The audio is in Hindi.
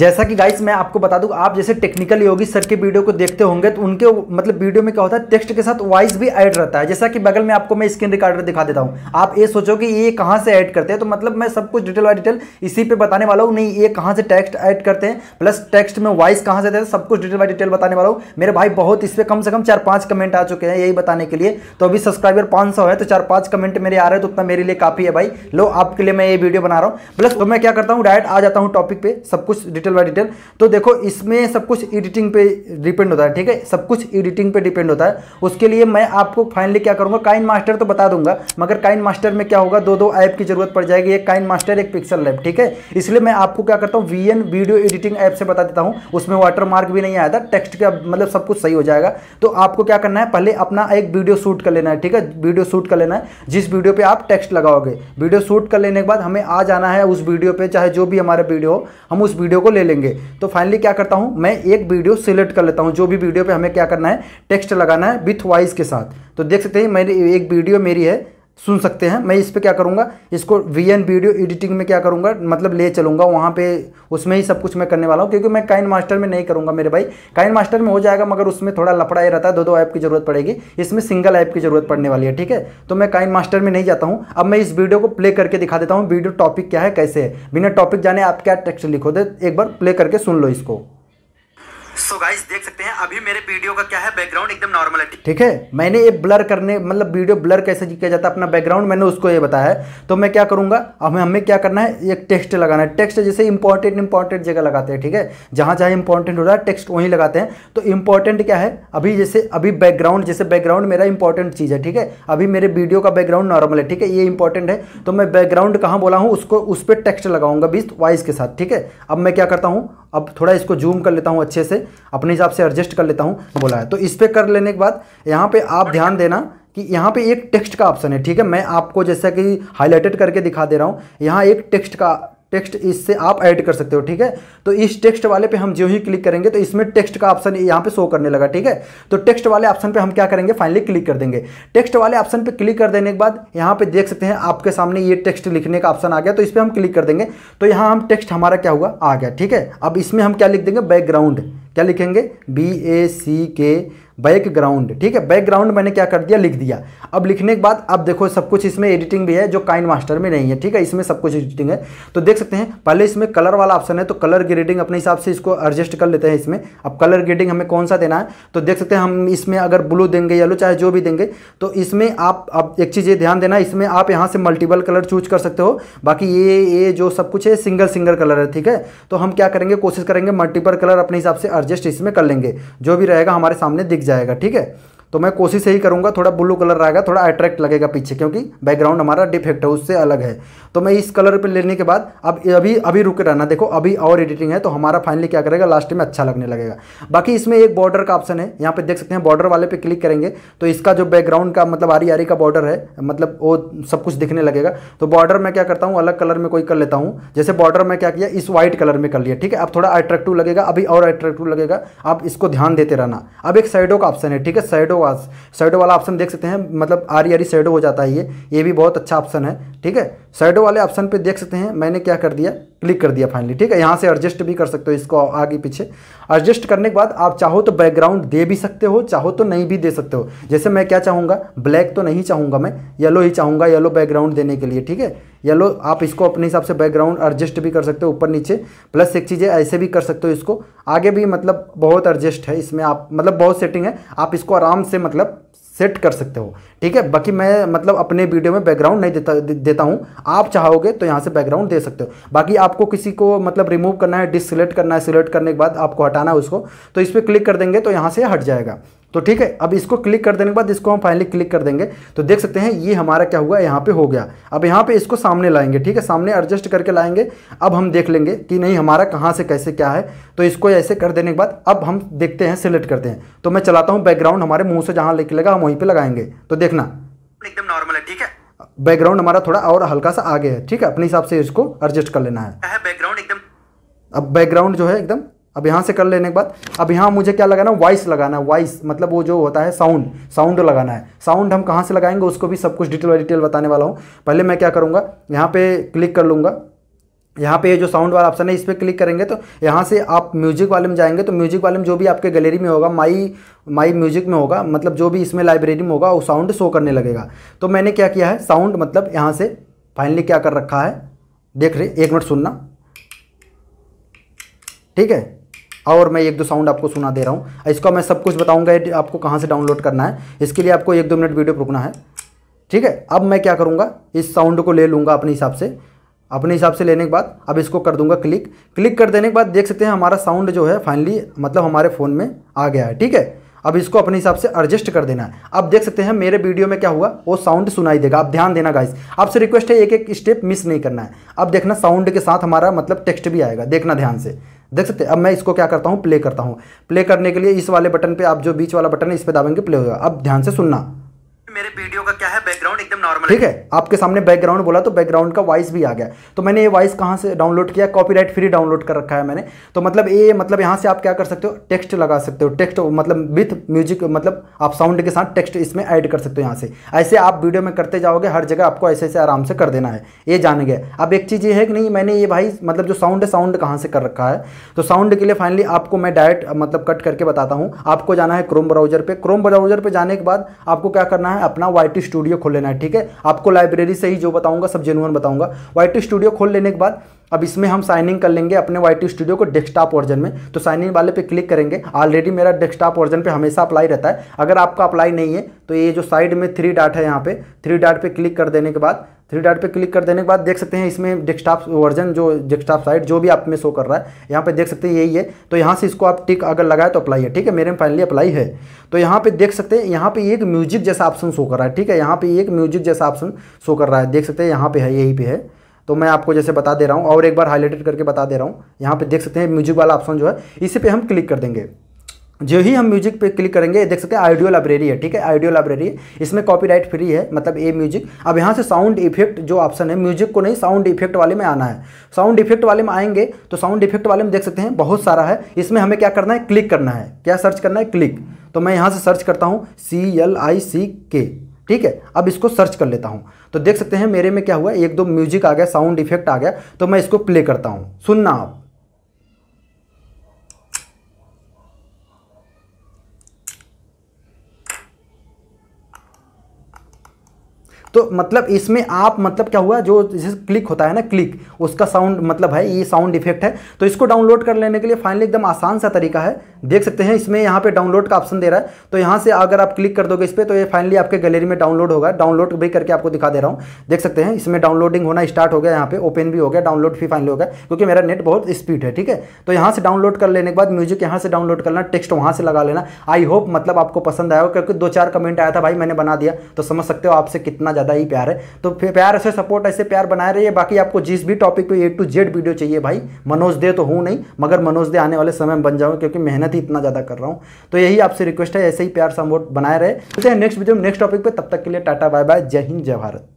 जैसा कि गाइस मैं आपको बता दूं आप जैसे टेक्निकल योगी सर के वीडियो को देखते होंगे तो उनके मतलब वीडियो में क्या होता है टेक्स्ट के साथ वॉइस भी ऐड रहता है जैसा कि बगल में आपको मैं स्क्रीन रिकॉर्डर दिखा देता हूं आप ये सोचो कि ये कहां से ऐड करते हैं तो मतलब मैं सब कुछ डिटेल बाई डिटेल इसी पर बताने वाला हूँ नहीं ये कहाँ से टेक्स्ट ऐड करते हैं प्लस टेक्स्ट में वॉइस कहाँ से देते हैं सब कुछ डिटेल बाई डिटेल बताने वाला हूँ मेरे भाई बहुत इस पर कम से कम चार पाँच कमेंट आ चुके हैं यही बताने के लिए तो अभी सब्सक्राइबर पाँच है तो चार पाँच कमेंट मेरे आ रहे हैं तो उतना मेरे लिए काफ़ी है भाई लो आपके लिए मैं ये वीडियो बना रहा हूँ प्लस तो मैं क्या करता हूँ डायरेक्ट आ जाता हूँ टॉपिक पर सब कुछ डिटेल बाय डिटेल तो देखो इसमें सब कुछ एडिटिंग पे डिपेंड होता है ठीक है सब कुछ एडिटिंग पे डिपेंड होता है उसके लिए मैं आपको फाइनली क्या करूँगा काइन मास्टर तो बता दूंगा मगर काइन मास्टर में क्या होगा दो दो ऐप की जरूरत पड़ जाएगी एक काइन मास्टर एक पिक्सल लैब ठीक है इसलिए मैं आपको क्या करता हूँ वी वीडियो एडिटिंग ऐप से बता देता हूँ उसमें वाटर मार्क भी नहीं आया था टेक्स्ट का मतलब सब कुछ सही हो जाएगा तो आपको क्या करना है पहले अपना एक वीडियो शूट कर लेना है ठीक है वीडियो शूट कर लेना है जिस वीडियो पर आप टेक्स्ट लगाओगे वीडियो शूट कर लेने के बाद हमें आ जाना है उस वीडियो पे चाहे जो भी हमारा वीडियो हो हम उस वीडियो को ले लेंगे तो फाइनली क्या करता हूँ मैं एक वीडियो सिलेक्ट कर लेता हूँ जो भी वीडियो पे हमें क्या करना है टेक्स्ट लगाना है विथ वॉइस के साथ तो देख सकते हैं मेरी एक वीडियो मेरी है सुन सकते हैं मैं इस पर क्या करूँगा इसको वी एन वीडियो एडिटिंग में क्या करूँगा मतलब ले चलूँगा वहाँ पे उसमें ही सब कुछ मैं करने वाला हूँ क्योंकि मैं काइन मास्टर में नहीं करूँगा मेरे भाई काइन मास्टर में हो जाएगा मगर उसमें थोड़ा लपड़ा ही रहता है दो दो ऐप की जरूरत पड़ेगी इसमें सिंगल ऐप की जरूरत पड़ने वाली है ठीक है तो मैं काइन मास्टर में नहीं जाता हूँ अब मैं इस वीडियो को प्ले करके दिखा देता हूँ वीडियो टॉपिक क्या है कैसे है बिना टॉपिक जाने आप क्या टेक्स्ट लिखो दे एक बार प्ले करके सुन लो इसको सो गाइस देख सकते हैं अभी मेरे वीडियो का क्या है बैकग्राउंड एकदम नॉर्मल है ठीक है मैंने ये ब्लर करने मतलब वीडियो ब्लर कैसे किया जाता है अपना बैकग्राउंड मैंने उसको ये बताया है तो मैं क्या करूंगा अब हमें हमें क्या करना है एक टेक्स्ट लगाना है टेक्स्ट जैसे इंपॉर्टेंट इंपॉर्टेंट जगह लगाते हैं ठीक है जहां जहां इंपॉर्टेंट हो रहा है टेक्स्ट वहीं लगाते हैं तो इंपॉर्टेंट क्या है अभी जैसे अभी बैकग्राउंड जैसे बैकग्राउंड मेरा इंपॉर्टेंट चीज़ है ठीक है अभी मेरे वीडियो का बैकग्राउंड नॉर्मल है ठीक है ये इंपॉर्टेंट है तो मैं बैकग्राउंड कहाँ बोला हूँ उसको उस पर टेक्स्ट लगाऊंगा बीस वॉइस के साथ ठीक है अब मैं क्या करता हूँ अब थोड़ा इसको जूम कर लेता हूँ अच्छे से अपने हिसाब से एडजस्ट कर लेता हूँ बोला है तो इस पर कर लेने के बाद यहाँ पे आप ध्यान देना कि यहाँ पे एक टेक्स्ट का ऑप्शन है ठीक है मैं आपको जैसा कि हाईलाइटेड करके दिखा दे रहा हूँ यहाँ एक टेक्स्ट का टेक्स्ट इससे आप ऐड कर सकते हो ठीक है तो इस टेक्स्ट वाले पे हम जो ही क्लिक करेंगे तो इसमें टेक्स्ट का ऑप्शन यहाँ पे शो करने लगा ठीक है तो टेक्स्ट वाले ऑप्शन पे हम क्या करेंगे फाइनली क्लिक कर देंगे टेक्स्ट वाले ऑप्शन पे क्लिक कर देने के बाद यहाँ पे देख सकते हैं आपके सामने ये टेक्स्ट लिखने का ऑप्शन आ गया तो इस पर हम क्लिक कर देंगे तो यहाँ हम टेक्स्ट हमारा क्या हुआ आ गया ठीक है अब इसमें हम क्या लिख देंगे बैकग्राउंड क्या लिखेंगे बी ए सी के बैकग्राउंड ठीक है बैकग्राउंड मैंने क्या कर दिया लिख दिया अब लिखने के बाद अब देखो सब कुछ इसमें एडिटिंग भी है जो काइन मास्टर में नहीं है ठीक है इसमें सब कुछ एडिटिंग है तो देख सकते हैं पहले इसमें कलर वाला ऑप्शन है तो कलर ग्रेडिंग अपने हिसाब से इसको एडजस्ट कर लेते हैं इसमें अब कलर ग्रेडिंग हमें कौन सा देना है तो देख सकते हैं हम इसमें अगर ब्लू देंगे येलो चाहे जो भी देंगे तो इसमें आप अब एक चीज़ ये ध्यान देना इसमें आप यहाँ से मल्टीपल कलर चूज कर सकते हो बाकी ये ये जो सब कुछ है सिंगल सिंगल कलर है ठीक है तो हम क्या करेंगे कोशिश करेंगे मल्टीपल कलर अपने हिसाब से एडजस्ट इसमें कर लेंगे जो भी रहेगा हमारे सामने दिख जाएगा ठीक है तो मैं कोशिश यही करूँगा थोड़ा ब्लू कलर आएगा थोड़ा अट्रैक्ट लगेगा पीछे क्योंकि बैकग्राउंड हमारा डिफेक्ट है उससे अलग है तो मैं इस कलर पर लेने के बाद अब अभी अभी रुके रहना देखो अभी और एडिटिंग है तो हमारा फाइनली क्या करेगा लास्ट में अच्छा लगने लगेगा बाकी इसमें एक बॉर्डर का ऑप्शन है यहाँ पे देख सकते हैं बॉर्डर वाले पे क्लिक करेंगे तो इसका जो बैकग्राउंड का मतलब आरी आरी का बॉर्डर है मतलब वो सब कुछ दिखने लगेगा तो बॉर्डर मैं क्या करता हूँ अलग कलर में कोई कर लेता हूँ जैसे बॉर्डर में क्या किया इस व्हाइट कलर में कर लिया ठीक है अब थोड़ा अट्रैक्टिव लगेगा अभी और अट्रैक्टिव लगेगा आप इसको ध्यान देते रहना अब एक साइडो का ऑप्शन है ठीक है साइडो वाज शैडो वाला ऑप्शन देख सकते हैं मतलब आरी आरी सैडो हो जाता है ये ये भी बहुत अच्छा ऑप्शन है ठीक है साइडो वाले ऑप्शन पे देख सकते हैं मैंने क्या कर दिया क्लिक कर दिया फाइनली ठीक है यहाँ से एडजस्ट भी कर सकते हो इसको आगे पीछे एडजस्ट करने के बाद आप चाहो तो बैकग्राउंड दे भी सकते हो चाहो तो नहीं भी दे सकते हो जैसे मैं क्या चाहूँगा ब्लैक तो नहीं चाहूँगा मैं येलो ही चाहूँगा येलो बैकग्राउंड देने के लिए ठीक है येलो आप इसको अपने हिसाब से बैकग्राउंड एडजस्ट भी कर सकते हो ऊपर नीचे प्लस एक चीज़ें ऐसे भी कर सकते हो इसको आगे भी मतलब बहुत एडजस्ट है इसमें आप मतलब बहुत सेटिंग है आप इसको आराम से मतलब सेट कर सकते हो ठीक है बाकी मैं मतलब अपने वीडियो में बैकग्राउंड नहीं देता दे, देता हूँ आप चाहोगे तो यहाँ से बैकग्राउंड दे सकते हो बाकी आपको किसी को मतलब रिमूव करना है डिसलेक्ट करना है सिलेक्ट करने के बाद आपको हटाना है उसको तो इस पर क्लिक कर देंगे तो यहाँ से हट जाएगा तो ठीक है अब इसको क्लिक कर देने के बाद इसको हम फाइनली क्लिक कर देंगे तो देख सकते हैं ये हमारा क्या हुआ यहाँ पे हो गया अब यहाँ पे इसको सामने लाएंगे ठीक है सामने एडजस्ट करके लाएंगे अब हम देख लेंगे कि नहीं हमारा कहाँ से कैसे क्या है तो इसको ऐसे कर देने के बाद अब हम देखते हैं सिलेक्ट करते हैं तो मैं चलाता हूँ बैकग्राउंड हमारे मुँह से जहाँ निकलेगा हम वहीं पे लगाएंगे तो देखना एकदम नॉर्मल है ठीक है बैकग्राउंड हमारा थोड़ा और हल्का सा आगे है ठीक है अपने हिसाब से इसको एडजस्ट कर लेना है बैकग्राउंड एकदम अब बैकग्राउंड जो है एकदम अब यहाँ से कर लेने के बाद अब यहाँ मुझे क्या लगाना है वॉइस लगाना है वॉइस मतलब वो जो होता है साउंड साउंड लगाना है साउंड हम कहाँ से लगाएंगे उसको भी सब कुछ डिटेल बाई डिटेल बताने वाला हूँ पहले मैं क्या करूँगा यहाँ पे क्लिक कर लूँगा यहाँ पे जो साउंड वाला ऑप्शन है इस पर क्लिक करेंगे तो यहाँ से आप म्यूजिक वाले में जाएंगे तो म्यूजिक वाले में जो भी आपके गैलरी में होगा माई माई म्यूजिक में होगा मतलब जो भी इसमें लाइब्रेरी में होगा वो साउंड शो करने लगेगा तो मैंने क्या किया है साउंड मतलब यहाँ से फाइनली क्या कर रखा है देख रहे एक मिनट सुनना ठीक है और मैं एक दो साउंड आपको सुना दे रहा हूँ इसका मैं सब कुछ बताऊँगा आपको कहाँ से डाउनलोड करना है इसके लिए आपको एक दो मिनट वीडियो रुकना है ठीक है अब मैं क्या करूँगा इस साउंड को ले लूँगा अपने हिसाब से अपने हिसाब से लेने के बाद अब इसको कर दूंगा क्लिक क्लिक कर देने के बाद देख सकते हैं हमारा साउंड जो है फाइनली मतलब हमारे फ़ोन में आ गया है ठीक है अब इसको अपने हिसाब से एडजस्ट कर देना है अब देख सकते हैं मेरे वीडियो में क्या हुआ वो साउंड सुनाई देगा आप ध्यान देना गाइस आपसे रिक्वेस्ट है एक एक स्टेप मिस नहीं करना है अब देखना साउंड के साथ हमारा मतलब टेक्स्ट भी आएगा देखना ध्यान से देख सकते हैं अब मैं इसको क्या करता हूँ प्ले करता हूँ प्ले करने के लिए इस वाले बटन पर आप जो बीच वाला बटन है इस पर दाबेंगे प्ले होगा अब ध्यान से सुनना मेरे वीडियो का क्या बैकग्राउंड एकदम नॉर्मल ठीक है आपके सामने बैकग्राउंड बोला तो बैकग्राउंड का वॉइस भी आ गया तो मैंने ये वॉइस कहाँ से डाउनलोड किया कॉपीराइट फ्री डाउनलोड कर रखा है मैंने तो मतलब ये मतलब यहाँ से आप क्या कर सकते हो टेक्स्ट लगा सकते हो टेक्स्ट मतलब विथ म्यूजिक मतलब आप साउंड के साथ टेक्स्ट इसमें ऐड कर सकते हो यहाँ से ऐसे आप वीडियो में करते जाओगे हर जगह आपको ऐसे ऐसे आराम से कर देना है ये जान गए अब एक चीज़ ये है कि नहीं मैंने ये भाई मतलब जो साउंड है साउंड कहाँ से कर रखा है तो साउंड के लिए फाइनली आपको मैं डायरेक्ट मतलब कट करके बताता हूँ आपको जाना है क्रोम ब्राउजर पर क्रोम ब्राउजर पर जाने के बाद आपको क्या करना है अपना वाई स्टूडियो खोल लेना है ठीक है आपको लाइब्रेरी से ही जो बताऊंगा सब जेनुअन बताऊंगा वाइट स्टूडियो खोल लेने के बाद अब इसमें हम साइन इन कर लेंगे अपने वाई टी स्टूडियो को डेस्कटॉप वर्जन में तो साइन इन वाले पे क्लिक करेंगे ऑलरेडी मेरा डेस्कटॉप वर्जन पे हमेशा अप्लाई रहता है अगर आपका अप्लाई नहीं है तो ये जो साइड में थ्री डाट है यहाँ पे थ्री डाट पे क्लिक कर देने के बाद थ्री डाट पे क्लिक कर देने के बाद देख सकते हैं इसमें डेस्कटॉप वर्जन जो डेस्कटॉप साइट जो भी आप में शो कर रहा है यहाँ पे देख सकते हैं यही है तो यहाँ से इसको आप टिक अगर लगाए तो अप्लाई है ठीक है मेरे में फाइनली अप्लाई है तो यहाँ पे देख सकते हैं यहाँ पे एक म्यूजिक जैसा ऑप्शन शो कर रहा है ठीक है यहाँ पे एक म्यूजिक जैसा ऑप्शन शो कर रहा है देख सकते हैं यहाँ पे है यही पे है तो मैं आपको जैसे बता दे रहा हूँ और एक बार हाईलाइटेड करके बता दे रहा हूँ यहाँ पे देख सकते हैं म्यूजिक वाला ऑप्शन जो है इसी पे हम क्लिक कर देंगे जो ही हम म्यूजिक पे क्लिक करेंगे देख सकते हैं आइडियो लाइब्रेरी है ठीक है आइडियो लाइब्रेरी है इसमें कॉपीराइट फ्री है मतलब ए म्यूजिक अब यहाँ से साउंड इफेक्ट जो ऑप्शन है म्यूजिक को नहीं साउंड इफेक्ट वाले में आना है साउंड इफेक्ट वाले में आएंगे तो साउंड इफेक्ट वाले में देख सकते हैं बहुत सारा है इसमें हमें क्या करना है क्लिक करना है क्या सर्च करना है क्लिक तो मैं यहाँ से सर्च करता हूँ सी एल आई सी के ठीक है अब इसको सर्च कर लेता हूँ तो देख सकते हैं मेरे में क्या हुआ एक दो म्यूजिक आ गया साउंड इफेक्ट आ गया तो मैं इसको प्ले करता हूँ सुनना आप तो मतलब इसमें आप मतलब क्या हुआ जो जैसे क्लिक होता है ना क्लिक उसका साउंड मतलब है ये साउंड इफेक्ट है तो इसको डाउनलोड कर लेने के लिए फाइनली एकदम आसान सा तरीका है देख सकते हैं इसमें यहाँ पे डाउनलोड का ऑप्शन दे रहा है तो यहाँ से अगर आप क्लिक कर दोगे इस पर तो ये फाइनली आपके गैलरी में डाउनलोड होगा डाउनलोड भी करके आपको दिखा दे रहा हूँ देख सकते हैं इसमें डाउनलोडिंग होना स्टार्ट हो गया यहाँ पे ओपन भी हो गया डाउनलोड भी फाइनली हो गया क्योंकि मेरा नेट बहुत स्पीड है ठीक है तो यहाँ से डाउनलोड कर लेने के बाद म्यूजिक यहाँ से डाउनलोड करना टेक्स्ट वहाँ से लगा लेना आई होप मतलब आपको पसंद आया क्योंकि दो चार कमेंट आया था भाई मैंने बना दिया तो समझ सकते हो आपसे कितना ज़्यादा ज़्यादा ही प्यार है तो प्यार से सपोर्ट ऐसे प्यार बनाए रहिए बाकी आपको जिस भी टॉपिक पे ए टू जेड वीडियो चाहिए भाई मनोज दे तो हूँ नहीं मगर मनोज दे आने वाले समय में बन जाऊँगा क्योंकि मेहनत ही इतना ज़्यादा कर रहा हूँ तो यही आपसे रिक्वेस्ट है ऐसे ही प्यार सपोर्ट बनाए रहे नेक्स्ट वीडियो नेक्स्ट टॉपिक पर तब तक के लिए टाटा बाय बाय जय हिंद जय भारत